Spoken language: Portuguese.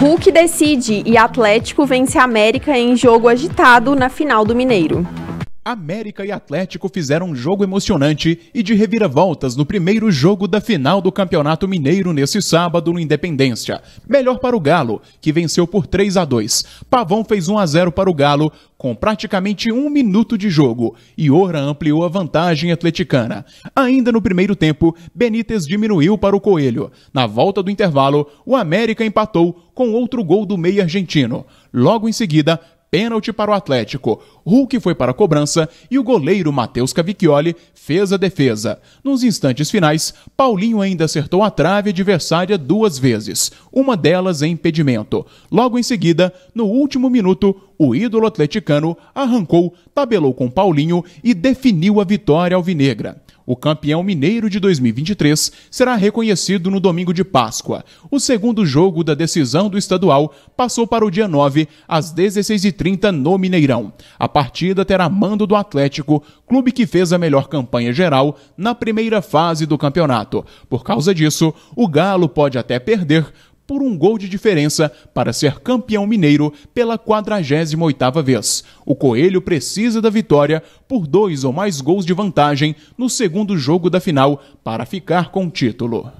Hulk decide e Atlético vence a América em jogo agitado na final do Mineiro. América e Atlético fizeram um jogo emocionante e de reviravoltas no primeiro jogo da final do Campeonato Mineiro nesse sábado no Independência. Melhor para o Galo, que venceu por 3 a 2. Pavão fez 1 a 0 para o Galo com praticamente um minuto de jogo e Ora ampliou a vantagem atleticana. Ainda no primeiro tempo, Benítez diminuiu para o Coelho. Na volta do intervalo, o América empatou com outro gol do meio argentino. Logo em seguida, pênalti para o Atlético. Hulk foi para a cobrança e o goleiro Matheus Cavicchioli fez a defesa. Nos instantes finais, Paulinho ainda acertou a trave adversária duas vezes, uma delas em impedimento. Logo em seguida, no último minuto, o ídolo atleticano arrancou, tabelou com Paulinho e definiu a vitória alvinegra. O campeão mineiro de 2023 será reconhecido no domingo de Páscoa. O segundo jogo da decisão do estadual passou para o dia 9, às 16h30, no Mineirão. A partida terá mando do Atlético, clube que fez a melhor campanha geral na primeira fase do campeonato. Por causa disso, o Galo pode até perder por um gol de diferença para ser campeão mineiro pela 48ª vez. O Coelho precisa da vitória por dois ou mais gols de vantagem no segundo jogo da final para ficar com o título.